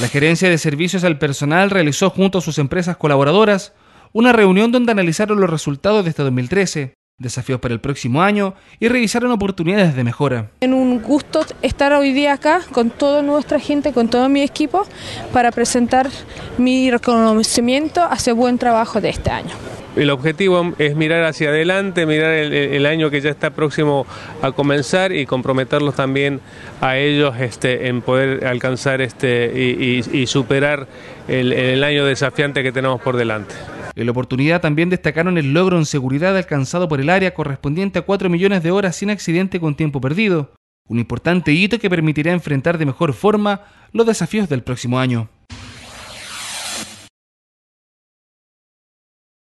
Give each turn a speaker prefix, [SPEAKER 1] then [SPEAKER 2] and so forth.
[SPEAKER 1] La Gerencia de Servicios al Personal realizó junto a sus empresas colaboradoras una reunión donde analizaron los resultados de este 2013 desafíos para el próximo año y revisaron oportunidades de mejora.
[SPEAKER 2] En un gusto estar hoy día acá con toda nuestra gente, con todo mi equipo, para presentar mi reconocimiento hacia buen trabajo de este año.
[SPEAKER 3] El objetivo es mirar hacia adelante, mirar el, año que ya está próximo a comenzar y comprometerlos también a ellos este, en poder alcanzar este, y, superar el año desafiante que tenemos por delante.
[SPEAKER 1] En la oportunidad también destacaron el logro en seguridad alcanzado por el área correspondiente a 4 millones de horas sin accidente con tiempo perdido, un importante hito que permitirá enfrentar de mejor forma
[SPEAKER 3] los desafíos del próximo año.